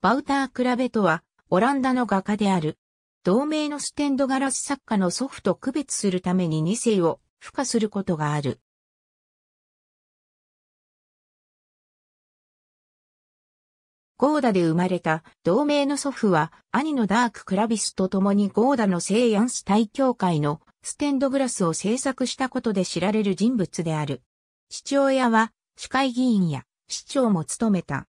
バウター・クラベとは、オランダの画家である。同名のステンドガラス作家の祖父と区別するために2世を付加することがある。ゴーダで生まれた同名の祖父は兄のダーク・クラビスと共にゴーダの聖ヤンス大教会のステンドグラスを制作したことで知られる人物である。父親は市会議員や市長も務めた。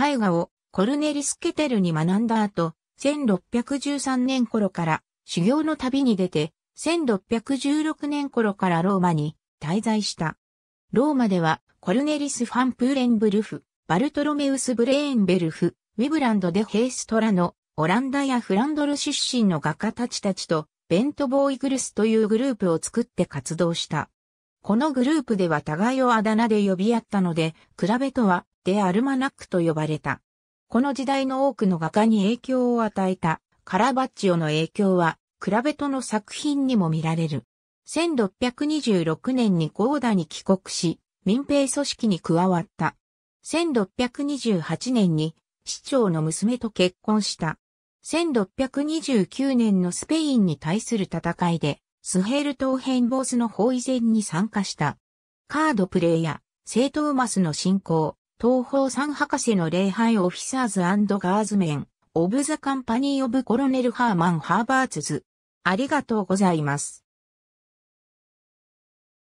絵画をコルネリス・ケテルに学んだ後、1613年頃から修行の旅に出て、1616年頃からローマに滞在した。ローマではコルネリス・ファン・プーレンブルフ、バルトロメウス・ブレーンベルフ、ウィブランド・デ・ヘイストラのオランダやフランドル出身の画家たちたちとベント・ボーイグルスというグループを作って活動した。このグループでは互いをあだ名で呼び合ったので、比べとは、デ・アルマナックと呼ばれた。この時代の多くの画家に影響を与えたカラバッチオの影響は、クラベトの作品にも見られる。1626年にゴーダに帰国し、民兵組織に加わった。1628年に市長の娘と結婚した。1629年のスペインに対する戦いで、スヘール島編ボスの包囲戦に参加した。カードプレイや、聖トーマスの信仰、東方三博士の礼拝オフィサーズガーズメン、オブザカンパニーオブコロネルハーマン・ハーバーツズ。ありがとうございます。